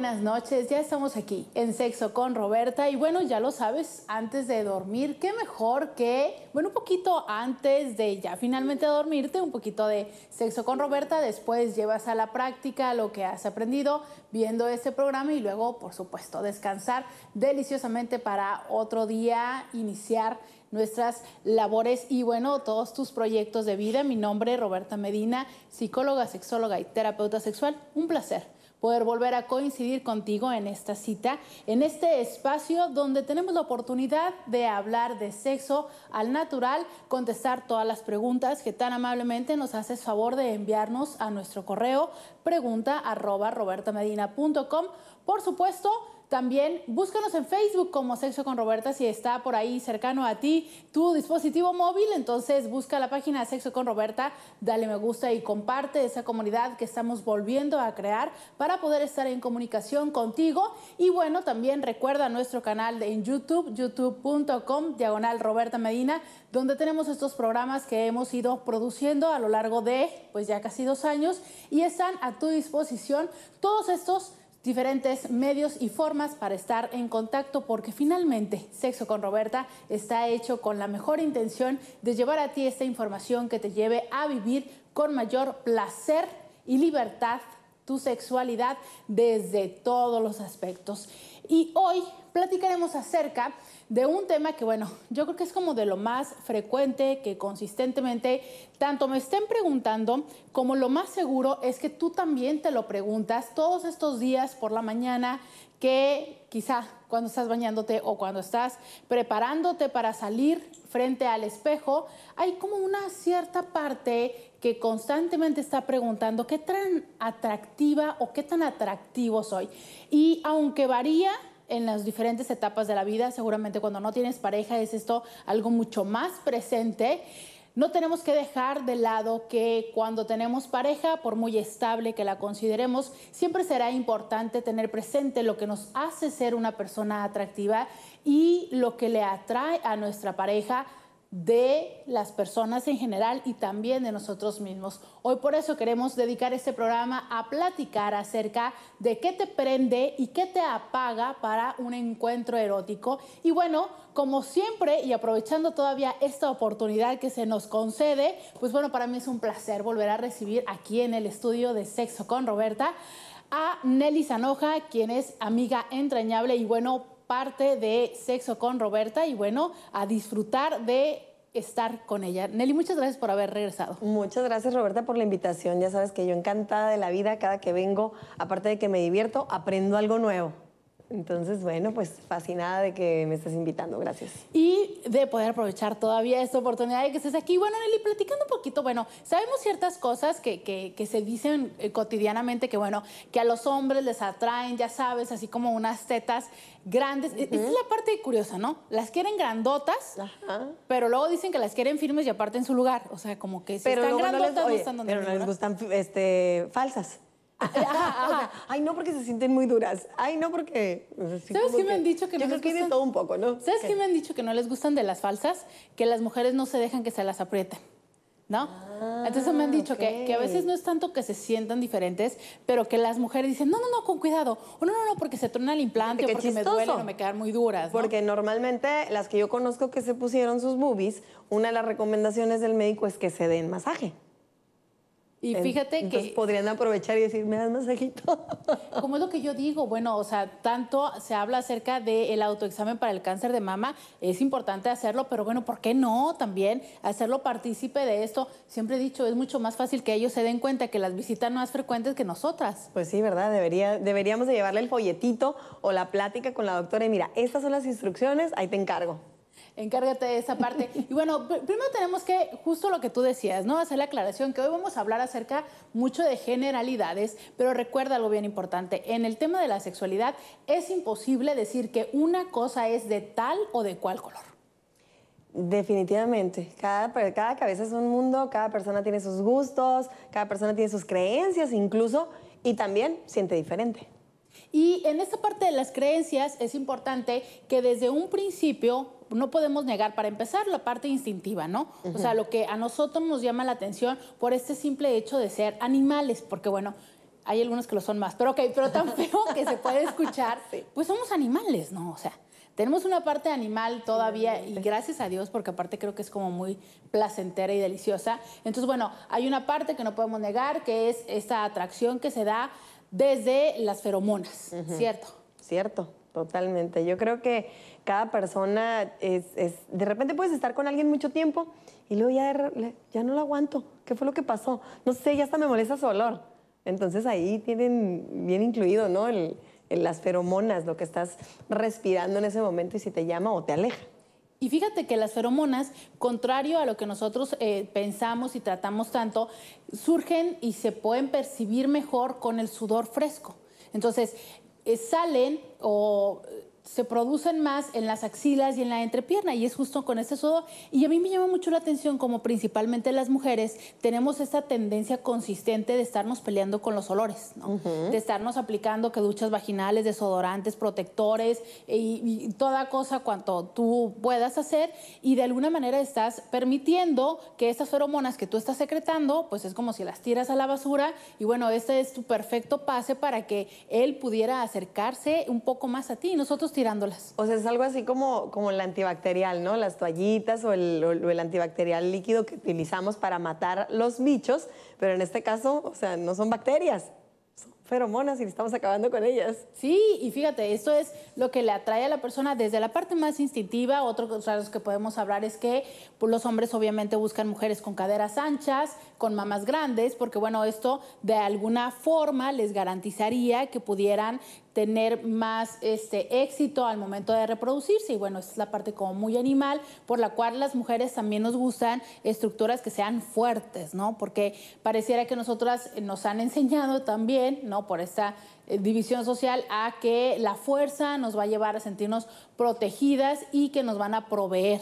buenas noches. Ya estamos aquí en Sexo con Roberta y bueno, ya lo sabes, antes de dormir, qué mejor que, bueno, un poquito antes de ya finalmente dormirte, un poquito de Sexo con Roberta, después llevas a la práctica lo que has aprendido viendo este programa y luego, por supuesto, descansar deliciosamente para otro día iniciar nuestras labores y bueno, todos tus proyectos de vida. Mi nombre es Roberta Medina, psicóloga, sexóloga y terapeuta sexual. Un placer poder volver a coincidir contigo en esta cita, en este espacio donde tenemos la oportunidad de hablar de sexo al natural, contestar todas las preguntas que tan amablemente nos haces favor de enviarnos a nuestro correo pregunta arroba robertamedina.com. Por supuesto, también búscanos en Facebook como Sexo con Roberta si está por ahí cercano a ti tu dispositivo móvil. Entonces busca la página Sexo con Roberta, dale me gusta y comparte esa comunidad que estamos volviendo a crear para poder estar en comunicación contigo. Y bueno, también recuerda nuestro canal en YouTube, youtube.com, diagonal Roberta Medina, donde tenemos estos programas que hemos ido produciendo a lo largo de pues ya casi dos años y están a tu disposición todos estos diferentes medios y formas para estar en contacto porque finalmente Sexo con Roberta está hecho con la mejor intención de llevar a ti esta información que te lleve a vivir con mayor placer y libertad tu sexualidad desde todos los aspectos. Y hoy platicaremos acerca de un tema que, bueno, yo creo que es como de lo más frecuente que consistentemente tanto me estén preguntando como lo más seguro es que tú también te lo preguntas todos estos días por la mañana que quizá cuando estás bañándote o cuando estás preparándote para salir frente al espejo, hay como una cierta parte que constantemente está preguntando qué tan atractiva o qué tan atractivo soy. Y aunque varía en las diferentes etapas de la vida. Seguramente cuando no tienes pareja es esto algo mucho más presente. No tenemos que dejar de lado que cuando tenemos pareja, por muy estable que la consideremos, siempre será importante tener presente lo que nos hace ser una persona atractiva y lo que le atrae a nuestra pareja de las personas en general y también de nosotros mismos. Hoy por eso queremos dedicar este programa a platicar acerca de qué te prende y qué te apaga para un encuentro erótico. Y bueno, como siempre y aprovechando todavía esta oportunidad que se nos concede, pues bueno, para mí es un placer volver a recibir aquí en el estudio de Sexo con Roberta a Nelly Zanoja, quien es amiga entrañable y bueno, parte de Sexo con Roberta y bueno, a disfrutar de estar con ella. Nelly, muchas gracias por haber regresado. Muchas gracias Roberta por la invitación. Ya sabes que yo encantada de la vida cada que vengo, aparte de que me divierto, aprendo algo nuevo. Entonces, bueno, pues fascinada de que me estés invitando, gracias. Y de poder aprovechar todavía esta oportunidad de que estés aquí. Bueno, Nelly, platicando un poquito, bueno, sabemos ciertas cosas que, que, se dicen eh, cotidianamente, que bueno, que a los hombres les atraen, ya sabes, así como unas tetas grandes. E-, esta es la parte curiosa, ¿no? Las quieren grandotas, pero luego dicen que las quieren firmes y aparte en su lugar. O sea, como que si están grandotas no, están donde Pero no les gustan este, falsas ay, no porque se sienten muy duras. Ay, no porque... ¿Sabes qué me han dicho que no Yo les que gustan? de todo un poco, ¿no? ¿Sabes qué? me han dicho que no les gustan de las falsas? Que las mujeres no se dejan que se las aprieten. ¿No? Ah, Entonces me han dicho que, que, a veces no es tanto que se sientan diferentes, pero que las mujeres dicen, no, no, no, con cuidado, o no, no, no, porque se torna el implante, o porque me duele, o me quedan muy duras. Porque normalmente las que yo conozco que se pusieron sus boobies, una de las recomendaciones del médico es que se den masaje. Y fíjate Entonces que... Podrían aprovechar y decir, me das masajito. Como es lo que yo digo, bueno, o sea, tanto se habla acerca del autoexamen para el cáncer de mama, es importante hacerlo, pero bueno, ¿por qué no también hacerlo partícipe de esto? Siempre he dicho, es mucho más fácil que ellos se den cuenta que las visitan más frecuentes que nosotras. Pues sí, ¿verdad? Debería, deberíamos de llevarle el folletito o la plática con la doctora y mira, estas son las instrucciones, ahí te encargo encárgate de esa parte. Y bueno, primero tenemos que, justo lo que tú decías, ¿no? Hacer la aclaración que hoy vamos a hablar acerca mucho de generalidades, pero recuerda algo bien importante. En el tema de la sexualidad es imposible decir que una cosa es de tal o de cual color. Definitivamente, cada, cada cabeza es un mundo, cada persona tiene sus gustos, cada persona tiene sus creencias incluso y también siente diferente. Y en esta parte de las creencias es importante que desde un principio no podemos negar, para empezar, la parte instintiva, ¿no? O sea, lo que a nosotros nos llama la atención por este simple hecho de ser animales, porque bueno, hay algunos que lo son más, pero ok, pero tan que se puede escuchar, pues somos animales, ¿no? O sea, tenemos una parte animal todavía y gracias a Dios porque aparte creo que es como muy placentera y deliciosa. Entonces, bueno, hay una parte que no podemos negar que es esta atracción que se da desde las feromonas, Cierto. Totalmente. Yo creo que cada persona es, de repente puedes estar con alguien mucho tiempo y luego ya, ya no lo aguanto. ¿Qué fue lo que pasó? No sé, ya hasta me molesta su olor. Entonces ahí tienen bien incluido, ¿no? El, las feromonas, lo que estás respirando en ese momento y si te llama o te aleja. Y fíjate que las feromonas, contrario a lo que nosotros eh, pensamos y tratamos tanto, surgen y se pueden percibir mejor con el sudor fresco. Entonces, eh, salen or se producen más en las axilas y en la entrepierna y es justo con este sudor Y a mí me llama mucho la atención como principalmente las mujeres tenemos esta tendencia consistente de estarnos peleando con los olores, de estarnos aplicando que duchas vaginales, desodorantes, protectores y, toda cosa cuanto tú puedas hacer y de alguna manera estás permitiendo que estas feromonas que tú estás secretando, pues es como si las tiras a la basura y bueno, este es tu perfecto pase para que él pudiera acercarse un poco más a ti. Nosotros o sea, es algo así como, como el antibacterial, ¿no? Las toallitas o el, antibacterial líquido que utilizamos para matar los bichos, pero en este caso, o sea, no son bacterias, son feromonas y estamos acabando con ellas. Sí, y fíjate, esto es lo que le atrae a la persona desde la parte más instintiva. Otro de los que podemos hablar es que pues, los hombres obviamente buscan mujeres con caderas anchas, con mamas grandes, porque bueno, esto de alguna forma les garantizaría que pudieran tener más este, éxito al momento de reproducirse. Y bueno, esa es la parte como muy animal, por la cual las mujeres también nos gustan estructuras que sean fuertes, ¿no? Porque pareciera que nosotras nos han enseñado también, ¿no? Por esta eh, división social a que la fuerza nos va a llevar a sentirnos protegidas y que nos van a proveer.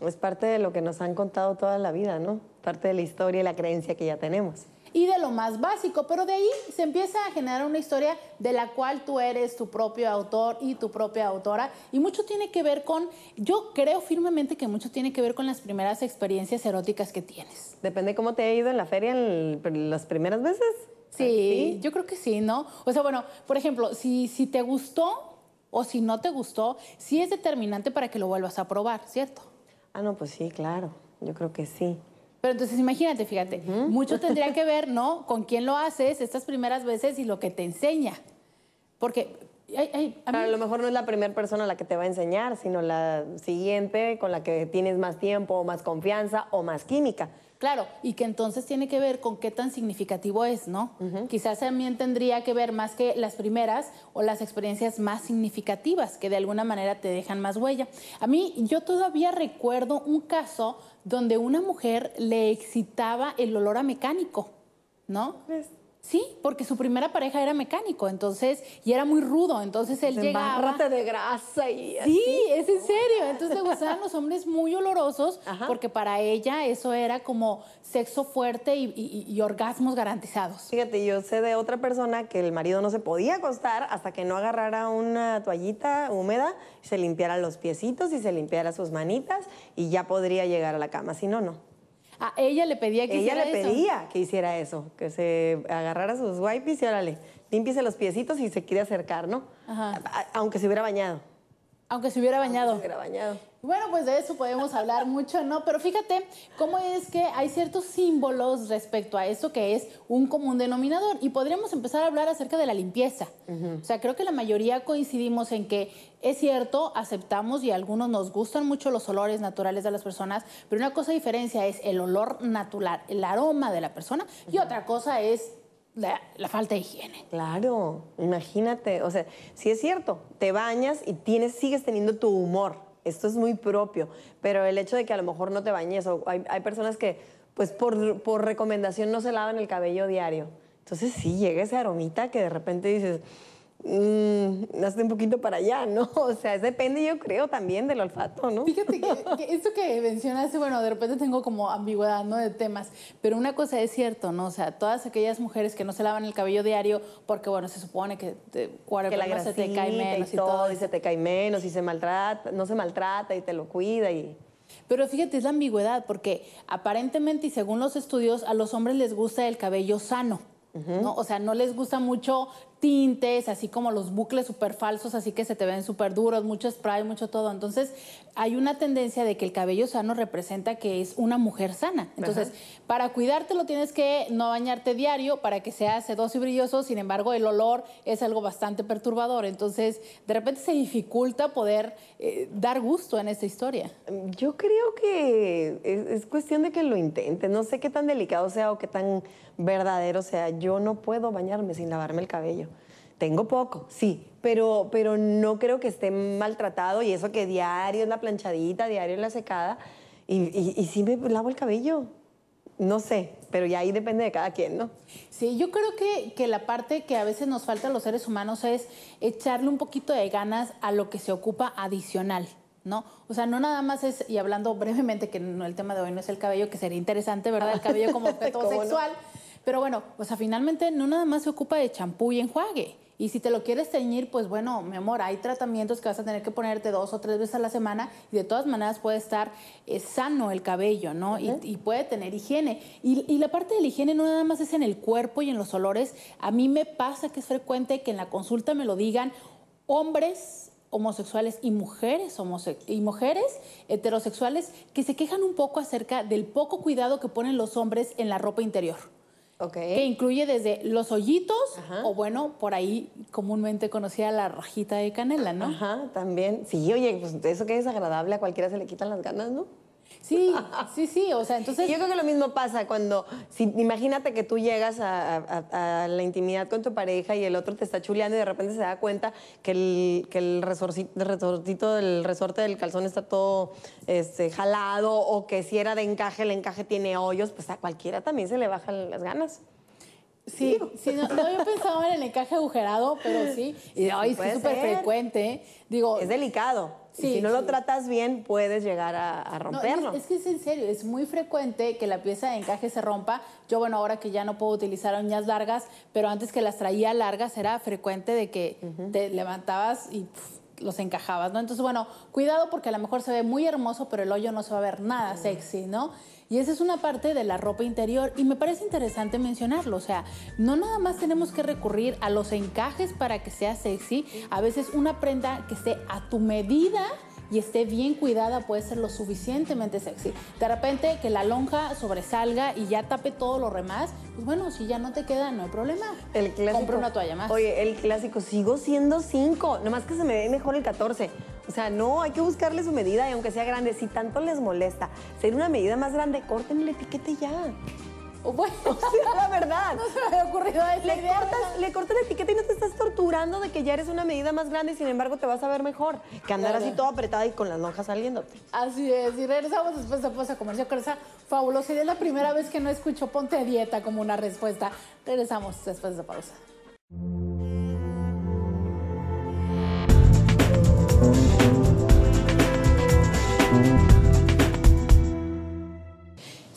Es parte de lo que nos han contado toda la vida, ¿no? Parte de la historia y la creencia que ya tenemos y de lo más básico, pero de ahí se empieza a generar una historia de la cual tú eres tu propio autor y tu propia autora y mucho tiene que ver con, yo creo firmemente que mucho tiene que ver con las primeras experiencias eróticas que tienes. Depende cómo te ha ido en la feria en las primeras veces. Sí, yo creo que sí, ¿no? O sea, bueno, por ejemplo, si, si te gustó o si no te gustó, sí es determinante para que lo vuelvas a probar, ¿cierto? Ah, no, pues sí, claro, yo creo que sí. Pero entonces imagínate, fíjate, mucho tendría que ver, ¿no? Con quién lo haces estas primeras veces y lo que te enseña. Porque a, a, lo mejor no es la primera persona la que te va a enseñar, sino la siguiente con la que tienes más tiempo, o más confianza o más química. Claro, y que entonces tiene que ver con qué tan significativo es, ¿no? Quizás también tendría que ver más que las primeras o las experiencias más significativas que de alguna manera te dejan más huella. A mí yo todavía recuerdo un caso donde una mujer le excitaba el olor a mecánico, ¿no? Pues, Sí, porque su primera pareja era mecánico, entonces, y era muy rudo, entonces él llegaba... de grasa y Sí, es en serio, entonces le gustaban los hombres muy olorosos, porque para ella eso era como sexo fuerte y, y, orgasmos garantizados. Fíjate, yo sé de otra persona que el marido no se podía acostar hasta que no agarrara una toallita húmeda, se limpiara los piecitos y se limpiara sus manitas y ya podría llegar a la cama, si no, no. A ah, ella le pedía que hiciera eso. Ella le pedía que hiciera eso, que se agarrara sus wipes y órale, limpiese los piecitos y se quiere acercar, ¿no? Ajá. aunque se hubiera bañado. Aunque se hubiera bañado. Se bañado. Bueno, pues de eso podemos hablar mucho, ¿no? Pero fíjate cómo es que hay ciertos símbolos respecto a esto que es un común denominador. Y podríamos empezar a hablar acerca de la limpieza. O sea, creo que la mayoría coincidimos en que es cierto, aceptamos y algunos nos gustan mucho los olores naturales de las personas, pero una cosa diferencia es el olor natural, el aroma de la persona, y otra cosa es la, falta de higiene. Claro, imagínate, o sea, sí es cierto, te bañas y tienes, sigues teniendo tu humor, esto es muy propio, pero el hecho de que a lo mejor no te bañes, o hay, personas que pues por, por recomendación no se lavan el cabello diario, entonces sí llega esa aromita que de repente dices Mm, hazte un poquito para allá, ¿no? O sea, depende yo creo también del olfato, ¿no? Fíjate que, esto que mencionaste, bueno, de repente tengo como ambigüedad, ¿no? De temas, pero una cosa es cierto, ¿no? O sea, todas aquellas mujeres que no se lavan el cabello diario porque, bueno, se supone que, te, que la grasa te cae menos y, todo, y se te cae menos y se maltrata, no se maltrata y te lo cuida y... Pero fíjate, es la ambigüedad, porque aparentemente y según los estudios, a los hombres les gusta el cabello sano. ¿no? O sea, no les gusta mucho tintes, así como los bucles súper falsos, así que se te ven súper duros, mucho spray, mucho todo. Entonces, hay una tendencia de que el cabello sano representa que es una mujer sana. Entonces, para para cuidártelo tienes que no bañarte diario para que sea sedoso y brilloso, sin embargo, el olor es algo bastante perturbador. Entonces, de repente se dificulta poder eh, dar gusto en esta historia. Yo creo que es, es cuestión de que lo intente. No sé qué tan delicado sea o qué tan verdadero sea. Yo no puedo bañarme sin lavarme el cabello. Tengo poco, sí, pero, pero no creo que esté maltratado y eso que diario es la planchadita, diario es la secada. Y, y, sí me lavo el cabello. No sé, pero ya ahí depende de cada quien, ¿no? Sí, yo creo que, que, la parte que a veces nos falta a los seres humanos es echarle un poquito de ganas a lo que se ocupa adicional. ¿no? O sea, no nada más es, y hablando brevemente, que no, el tema de hoy no es el cabello, que sería interesante, ¿verdad? El cabello como objeto sexual. Pero bueno, o sea, finalmente no nada más se ocupa de champú y enjuague. Y si te lo quieres teñir, pues bueno, mi amor, hay tratamientos que vas a tener que ponerte dos o tres veces a la semana y de todas maneras puede estar eh, sano el cabello, ¿no? y, puede tener higiene. Y, la parte de la higiene no nada más es en el cuerpo y en los olores. A mí me pasa que es frecuente que en la consulta me lo digan hombres homosexuales y mujeres y mujeres heterosexuales que se quejan un poco acerca del poco cuidado que ponen los hombres en la ropa interior. Que incluye desde los hoyitos o bueno, por ahí comúnmente conocida la rajita de canela, ¿no? Ajá, también. Sí, oye, pues eso que es agradable, a cualquiera se le quitan las ganas, ¿no? Sí, sí, sí, o sea, entonces... Yo creo que lo mismo pasa cuando, imagínate que tú llegas a, la intimidad con tu pareja y el otro te está chuleando y de repente se da cuenta que el, que del resorte del calzón está todo este, jalado o que si era de encaje, el encaje tiene hoyos, pues a cualquiera también se le bajan las ganas. Sí, sí, no, había en el encaje agujerado, pero sí. Y es súper frecuente. ¿eh? Digo, es delicado. si no lo tratas bien, puedes llegar a, romperlo. es, que es en serio, es muy frecuente que la pieza de encaje se rompa. Yo, bueno, ahora que ya no puedo utilizar uñas largas, pero antes que las traía largas, era frecuente de que te levantabas y los encajabas, ¿no? Entonces, bueno, cuidado porque a lo mejor se ve muy hermoso, pero el hoyo no se va a ver nada sexy, ¿no? Y esa es una parte de la ropa interior y me parece interesante mencionarlo, o sea, no nada más tenemos que recurrir a los encajes para que sea sexy, a veces una prenda que esté a tu medida, y esté bien cuidada puede ser lo suficientemente sexy. De repente que la lonja sobresalga y ya tape todo lo demás, pues bueno, si ya no te queda, no hay problema. El clásico. una toalla más. Oye, el clásico, sigo siendo 5, nomás que se me ve mejor el 14. O sea, no, hay que buscarle su medida y aunque sea grande, si tanto les molesta, ser una medida más grande, corten el etiquete ya. bueno, la verdad. No se me había ocurrido le Cortas, le cortas la etiqueta y no te estás torturando de que ya eres una medida más grande y sin embargo te vas a ver mejor que andar así todo apretada y con las lonjas saliéndote. Así es. Y regresamos después de pausa comercio con esa fabulosa y Es la primera vez que no escucho ponte dieta como una respuesta. Regresamos después de pausa.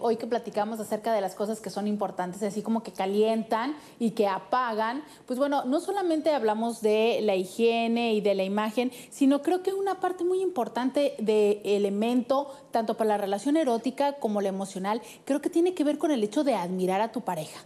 Hoy que platicamos acerca de las cosas que son importantes, así como que calientan y que apagan, pues bueno, no solamente hablamos de la higiene y de la imagen, sino creo que una parte muy importante de elemento, tanto para la relación erótica como la emocional, creo que tiene que ver con el hecho de admirar a tu pareja.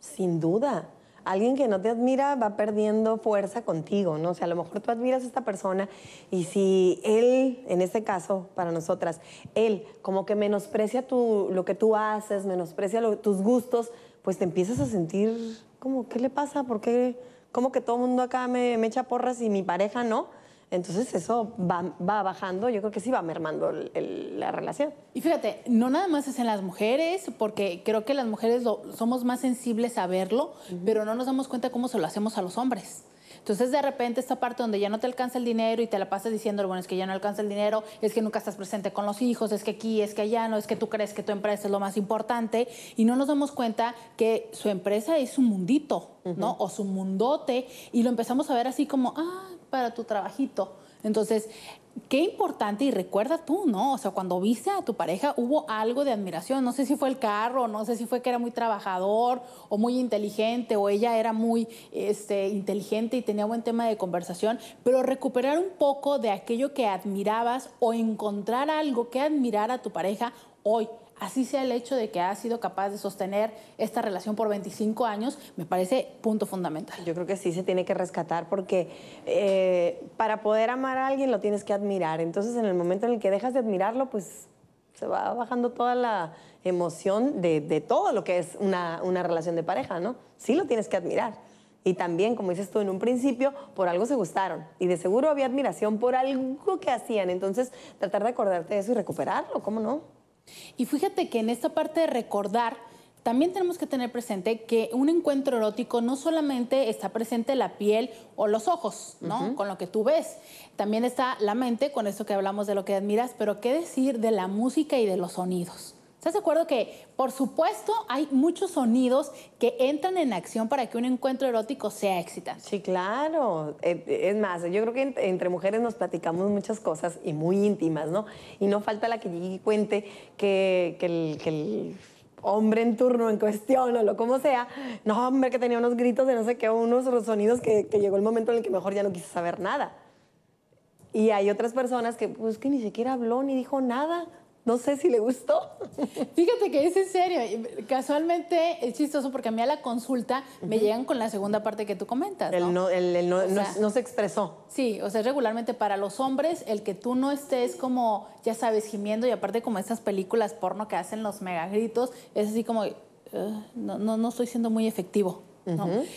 Sin duda, alguien que no te admira va perdiendo fuerza contigo, ¿no? O sea, a lo mejor tú admiras a esta persona y si él, en este caso, para nosotras, él como que menosprecia lo que tú haces, menosprecia tus gustos, pues te empiezas a sentir como, ¿qué le pasa? ¿Por qué? Como que todo el mundo acá me, me echa porras y mi pareja no? Entonces eso va, bajando, yo creo que sí va mermando la relación. Y fíjate, no nada más es en las mujeres, porque creo que las mujeres somos más sensibles a verlo, pero no nos damos cuenta cómo se lo hacemos a los hombres. Entonces de repente esta parte donde ya no te alcanza el dinero y te la pasas diciendo, bueno, es que ya no alcanza el dinero, es que nunca estás presente con los hijos, es que aquí, es que allá, no es que tú crees que tu empresa es lo más importante y no nos damos cuenta que su empresa es su mundito, ¿no? O su mundote y lo empezamos a ver así como, ah, para tu trabajito. Entonces, qué importante, y recuerda tú, ¿no? O sea, cuando viste a tu pareja hubo algo de admiración, no sé si fue el carro, no sé si fue que era muy trabajador o muy inteligente, o ella era muy este, inteligente y tenía buen tema de conversación, pero recuperar un poco de aquello que admirabas o encontrar algo que admirar a tu pareja hoy así sea el hecho de que ha sido capaz de sostener esta relación por 25 años, me parece punto fundamental. Yo creo que sí se tiene que rescatar porque eh, para poder amar a alguien lo tienes que admirar. Entonces, en el momento en el que dejas de admirarlo, pues se va bajando toda la emoción de, todo lo que es una, una relación de pareja, ¿no? Sí lo tienes que admirar. Y también, como dices tú en un principio, por algo se gustaron. Y de seguro había admiración por algo que hacían. Entonces, tratar de acordarte de eso y recuperarlo, ¿cómo no? Y fíjate que en esta parte de recordar, también tenemos que tener presente que un encuentro erótico no solamente está presente la piel o los ojos, ¿no? Con lo que tú ves. También está la mente, con esto que hablamos de lo que admiras, pero qué decir de la música y de los sonidos. ¿Estás de acuerdo que, por supuesto, hay muchos sonidos que entran en acción para que un encuentro erótico sea éxito? Sí, claro. Eh, es más, yo creo que entre mujeres nos platicamos muchas cosas y muy íntimas, ¿no? Y no falta la que llegue y cuente que, el, hombre en turno en cuestión o lo como sea, no, hombre, que tenía unos gritos de no sé qué, unos sonidos que, llegó el momento en el que mejor ya no quise saber nada. Y hay otras personas que, pues, que ni siquiera habló ni dijo nada, no sé si le gustó. Fíjate que es en serio. Casualmente es chistoso porque a mí a la consulta me llegan con la segunda parte que tú comentas. ¿no? no, el, no, se expresó. Sí, o sea, regularmente para los hombres el que tú no estés como, ya sabes, gimiendo y aparte como estas películas porno que hacen los megagritos, es así como, no, no estoy siendo muy efectivo.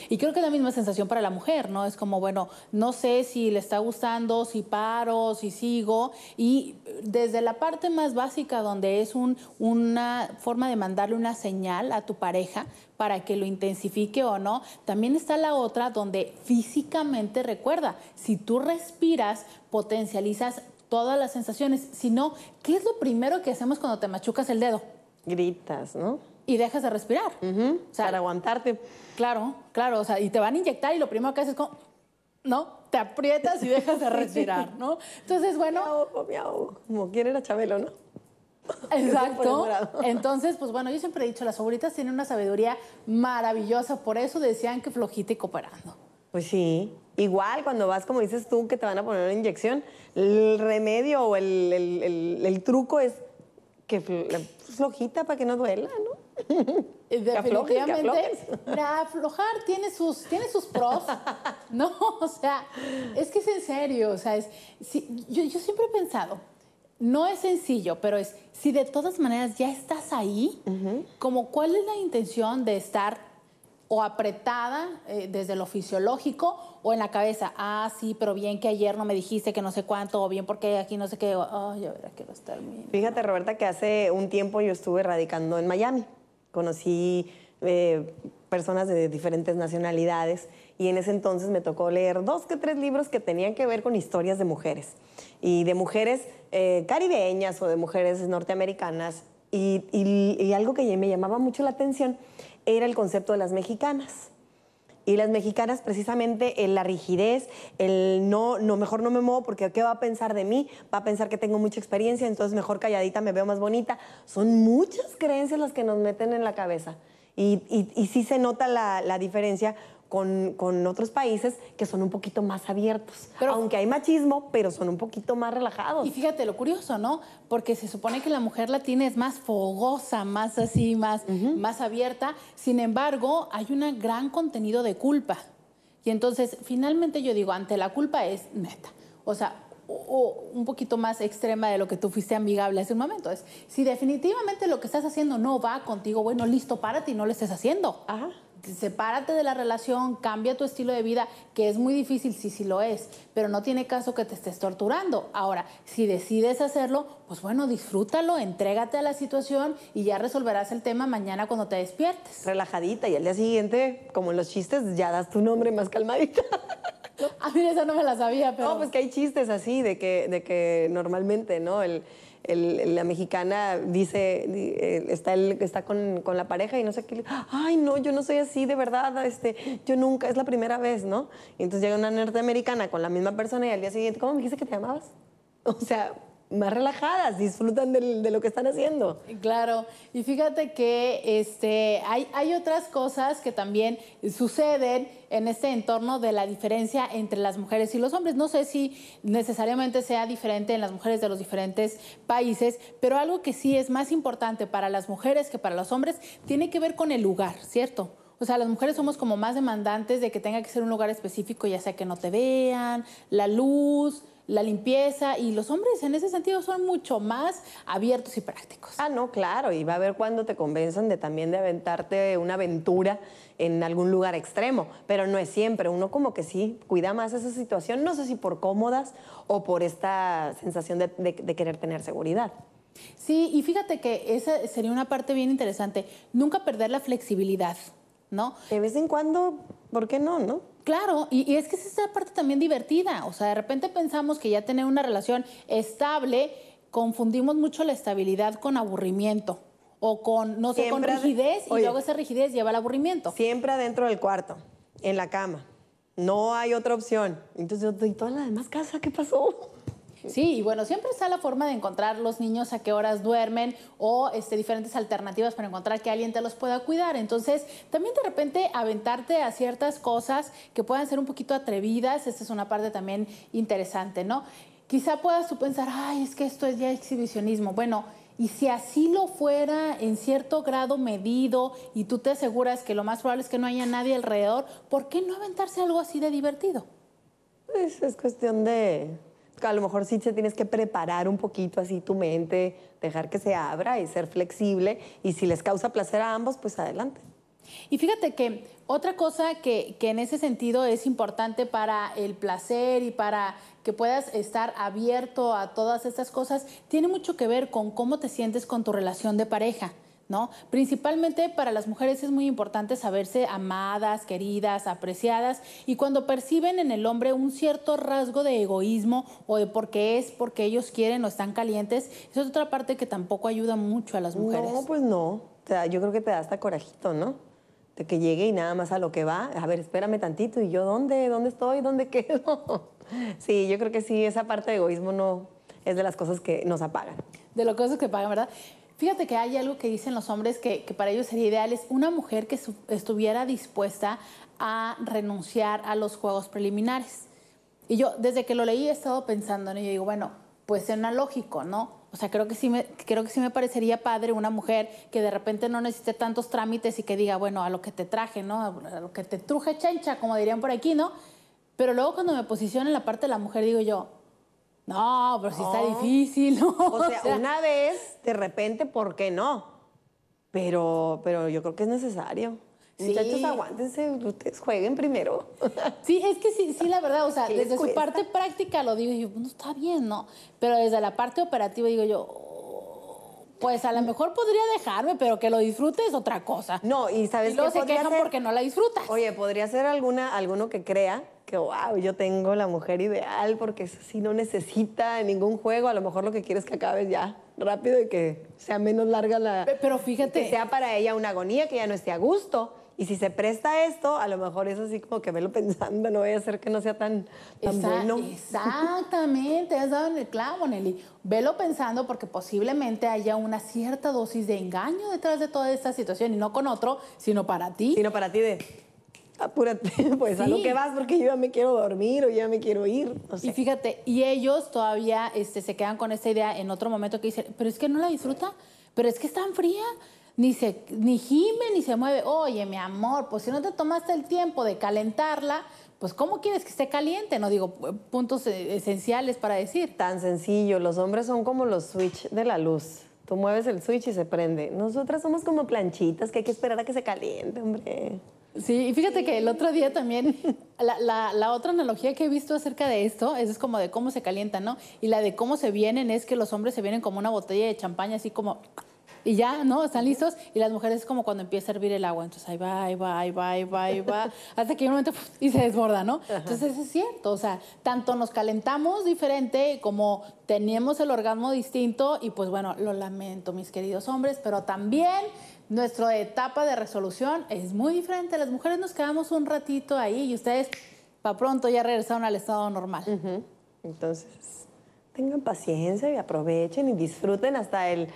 Y creo que es la misma sensación para la mujer, ¿no? Es como, bueno, no sé si le está gustando, si paro, si sigo. Y desde la parte más básica, donde es una forma de mandarle una señal a tu pareja para que lo intensifique o no, también está la otra donde físicamente recuerda, si tú respiras, potencializas todas las sensaciones. Si no, ¿qué es lo primero que hacemos cuando te machucas el dedo? Gritas, ¿no? y dejas de respirar. o sea, para aguantarte. Claro, claro. O sea, y te van a inyectar y lo primero que haces es como, ¿no? Te aprietas y dejas de respirar, ¿no? Entonces, bueno. Como quiere la Chabelo, ¿no? Exacto. Entonces, pues bueno, yo siempre he dicho, las favoritas tienen una sabiduría maravillosa, por eso decían que flojita y cooperando. Pues sí, igual cuando vas, como dices tú, que te van a poner una inyección, el remedio o el, el truco es que flojita para que no duela, ¿no? Definitivamente, aflojar tiene sus, tiene sus pros, ¿no? O sea, es que es en serio, o yo, siempre he pensado, no es sencillo, pero es, si de todas maneras ya estás ahí, como cuál es la intención de estar o apretada eh, desde lo fisiológico o en la cabeza, ah, sí, pero bien que ayer no me dijiste que no sé cuánto, o bien porque aquí no sé qué, oh, verá quiero estar Fíjate, Roberta, que hace un tiempo yo estuve radicando en Miami. Conocí eh, personas de diferentes nacionalidades y en ese entonces me tocó leer dos que tres libros que tenían que ver con historias de mujeres y de mujeres eh, caribeñas o de mujeres norteamericanas y algo que me llamaba mucho la atención era el concepto de las mexicanas. Y las mexicanas, precisamente, la rigidez, el no, no, mejor no me muevo porque ¿qué va a pensar de mí? Va a pensar que tengo mucha experiencia, entonces mejor calladita me veo más bonita. Son muchas creencias las que nos meten en la cabeza. Y, y, sí se nota la, la diferencia con, con, otros países que son un poquito más abiertos. Aunque hay machismo, pero son un poquito más relajados. Y fíjate lo curioso, ¿no? Porque se supone que la mujer latina es más fogosa, más así, más, más abierta. Sin embargo, hay un gran contenido de culpa. Y entonces, finalmente yo digo, ante la culpa es neta. O sea, o un poquito más extrema de lo que tú fuiste amigable hace un momento. Es, si definitivamente lo que estás haciendo no va contigo, bueno, listo, para ti, no lo estés haciendo. Ajá sepárate de la relación, cambia tu estilo de vida, que es muy difícil, sí, sí lo es, pero no tiene caso que te estés torturando. Ahora, si decides hacerlo, pues bueno, disfrútalo, entrégate a la situación y ya resolverás el tema mañana cuando te despiertes. Relajadita y al día siguiente, como en los chistes, ya das tu nombre más calmadita. A mí esa no me la sabía, pero... No, pues que hay chistes así de que, de que normalmente, ¿no? El, la mexicana dice, eh, está, está con, la pareja y no sé qué, ay no, yo no soy así de verdad, este, yo nunca, es la primera vez, ¿no? Y entonces llega una norteamericana con la misma persona y al día siguiente, ¿cómo me dijiste que te llamabas? O sea, más relajadas, disfrutan de lo que están haciendo. Claro, y fíjate que este, hay, hay otras cosas que también suceden en este entorno de la diferencia entre las mujeres y los hombres. No sé si necesariamente sea diferente en las mujeres de los diferentes países, pero algo que sí es más importante para las mujeres que para los hombres tiene que ver con el lugar, ¿cierto? O sea, las mujeres somos como más demandantes de que tenga que ser un lugar específico, ya sea que no te vean, la luz, la limpieza y los hombres en ese sentido son mucho más abiertos y prácticos. Ah, no, claro, y va a haber cuando te convenzan de también de aventarte una aventura en algún lugar extremo, pero no es siempre, uno como que sí cuida más esa situación, no sé si por cómodas o por esta sensación de, de querer tener seguridad. Sí, y fíjate que esa sería una parte bien interesante, nunca perder la flexibilidad, ¿no? De vez en cuando, ¿por qué no, no? Claro, y, es que es esa parte también divertida. O sea, de repente pensamos que ya tener una relación estable, confundimos mucho la estabilidad con aburrimiento. O con, no sé, con rigidez, y luego esa rigidez lleva al aburrimiento. Siempre adentro del cuarto, en la cama. No hay otra opción. Entonces, ¿y toda la demás casa qué pasó? Sí, y bueno, siempre está la forma de encontrar los niños a qué horas duermen o este, diferentes alternativas para encontrar que alguien te los pueda cuidar. Entonces, también de repente aventarte a ciertas cosas que puedan ser un poquito atrevidas, esta es una parte también interesante, ¿no? Quizá puedas tú pensar, ay, es que esto es ya exhibicionismo. Bueno, y si así lo fuera en cierto grado medido y tú te aseguras que lo más probable es que no haya nadie alrededor, ¿por qué no aventarse algo así de divertido? Pues, es cuestión de a lo mejor sí te tienes que preparar un poquito así tu mente, dejar que se abra y ser flexible. Y si les causa placer a ambos, pues adelante. Y fíjate que otra cosa que, que, en ese sentido es importante para el placer y para que puedas estar abierto a todas estas cosas, tiene mucho que ver con cómo te sientes con tu relación de pareja. Principalmente para las mujeres es muy importante saberse amadas, queridas, apreciadas y cuando perciben en el hombre un cierto rasgo de egoísmo o de porque es, porque ellos quieren o están calientes, eso es otra parte que tampoco ayuda mucho a las mujeres. No, pues no. yo creo que te da hasta corajito, ¿no? De que llegue y nada más a lo que va. A ver, espérame tantito y yo dónde, dónde estoy, dónde quedo. sí, yo creo que sí, esa parte de egoísmo no es de las cosas que nos apagan. De las cosas que apagan, ¿verdad? Fíjate que hay algo que dicen los hombres que, para ellos sería ideal, es una mujer que estuviera dispuesta a renunciar a los juegos preliminares. Y yo desde que lo leí he estado pensando, ello Y yo digo, bueno, pues es analógico ¿no? O sea, creo que, sí me, creo que sí me parecería padre una mujer que de repente no necesite tantos trámites y que diga, bueno, a lo que te traje, ¿no? A lo que te truje chancha, como dirían por aquí, ¿no? Pero luego cuando me posiciono en la parte de la mujer, digo yo, no, pero si está difícil, ¿no? O sea, una vez, de repente, ¿por qué no? Pero, pero yo creo que es necesario. Muchachos, aguántense, ustedes jueguen primero. Sí, es que sí, sí, la verdad, o sea, desde su parte práctica lo digo, y yo, pues, no está bien, ¿no? Pero desde la parte operativa digo yo, pues a lo mejor podría dejarme, pero que lo disfrute es otra cosa. No, y sabes y luego se quejan porque no la disfrutas. Oye, podría ser alguna, alguno que crea que, wow, yo tengo la mujer ideal porque si no necesita ningún juego, a lo mejor lo que quieres es que acabes ya rápido y que sea menos larga la... Pero fíjate... Que sea para ella una agonía, que ya no esté a gusto. Y si se presta esto, a lo mejor es así como que velo pensando, no voy a hacer que no sea tan, bueno. Exactamente, has dado en el clavo, Nelly. Velo pensando porque posiblemente haya una cierta dosis de engaño detrás de toda esta situación y no con otro, sino para ti. Sino para ti de apúrate, pues a lo que vas, porque yo ya me quiero dormir o ya me quiero ir. Y fíjate, y ellos todavía este, se quedan con esta idea en otro momento que dicen, pero es que no la disfruta, pero es que es tan fría, ni, se, ni gime, ni se mueve. Oye, mi amor, pues si no te tomaste el tiempo de calentarla, pues ¿cómo quieres que esté caliente? No digo eh, puntos eh, esenciales para decir. Tan sencillo, los hombres son como los switch de la luz. Tú mueves el switch y se prende. Nosotras somos como planchitas que hay que esperar a que se caliente, hombre. Sí, y fíjate que el otro día también, la, otra analogía que he visto acerca de esto es, como de cómo se calientan, ¿no? Y la de cómo se vienen es que los hombres se vienen como una botella de champaña, así como y ya, ¿no? Están listos. Y las mujeres es como cuando empieza a hervir el agua. Entonces ahí va, ahí va, ahí va, ahí va, ahí va. Hasta que un momento y se desborda, ¿no? Entonces, eso es cierto. O sea, tanto nos calentamos diferente como teníamos el orgasmo distinto. Y pues bueno, lo lamento, mis queridos hombres, pero también nuestra etapa de resolución es muy diferente. Las mujeres nos quedamos un ratito ahí y ustedes para pronto ya regresaron al estado normal. Entonces, tengan paciencia y aprovechen y disfruten hasta el,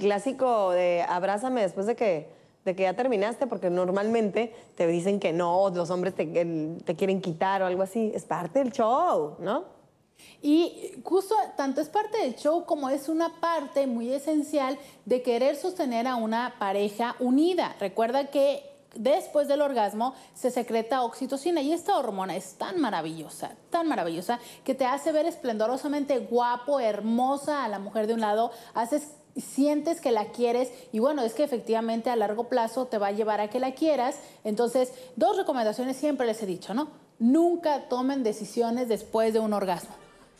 clásico de abrázame después de que, de que ya terminaste, porque normalmente te dicen que no, los hombres te, te quieren quitar o algo así. Es parte del show, ¿no? Y justo tanto es parte del show como es una parte muy esencial de querer sostener a una pareja unida. Recuerda que después del orgasmo se secreta oxitocina y esta hormona es tan maravillosa, tan maravillosa, que te hace ver esplendorosamente guapo, hermosa a la mujer de un lado, sientes que la quieres y bueno, es que efectivamente a largo plazo te va a llevar a que la quieras. Entonces, dos recomendaciones siempre les he dicho, ¿no? Nunca tomen decisiones después de un orgasmo.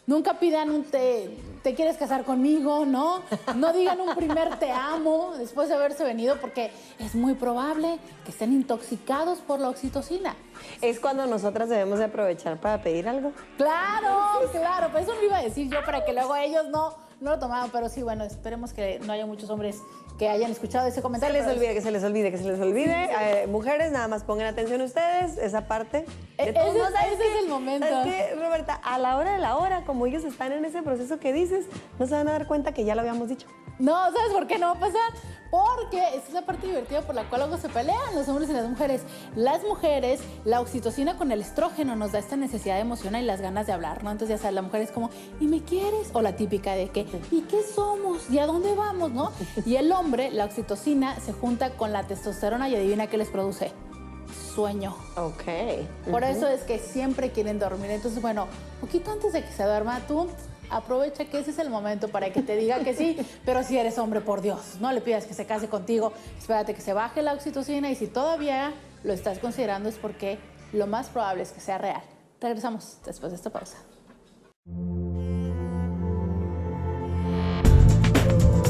Nunca pidan un te, te quieres casar conmigo, ¿no? No digan un primer te amo después de haberse venido porque es muy probable que estén intoxicados por la oxitocina. Es cuando nosotras debemos de aprovechar para pedir algo. Claro, claro, pues eso lo iba a decir yo para que luego ellos no no lo tomaba, pero sí, bueno, esperemos que no haya muchos hombres que hayan escuchado ese comentario. Se les olvide, que se les olvide, que se les olvide. Eh, mujeres, nada más pongan atención ustedes, esa parte. Eh, ese, es el momento. Es Roberta, a la hora de la hora, como ellos están en ese proceso que dices, no se van a dar cuenta que ya lo habíamos dicho. No, ¿sabes por qué no va a pasar? Porque es la parte divertida por la cual luego se pelean los hombres y las mujeres. Las mujeres, la oxitocina con el estrógeno nos da esta necesidad emocional y las ganas de hablar, ¿no? Entonces ya sabes, la mujer es como, ¿y me quieres? O la típica de que, ¿y qué somos? ¿Y a dónde vamos? ¿No? Y el hombre, la oxitocina, se junta con la testosterona y adivina qué les produce. Sueño. Ok. Por eso es que siempre quieren dormir. Entonces, bueno, poquito antes de que se duerma, tú aprovecha que ese es el momento para que te diga que sí, pero si eres hombre, por Dios, no le pidas que se case contigo, espérate que se baje la oxitocina y si todavía lo estás considerando es porque lo más probable es que sea real. Regresamos después de esta pausa.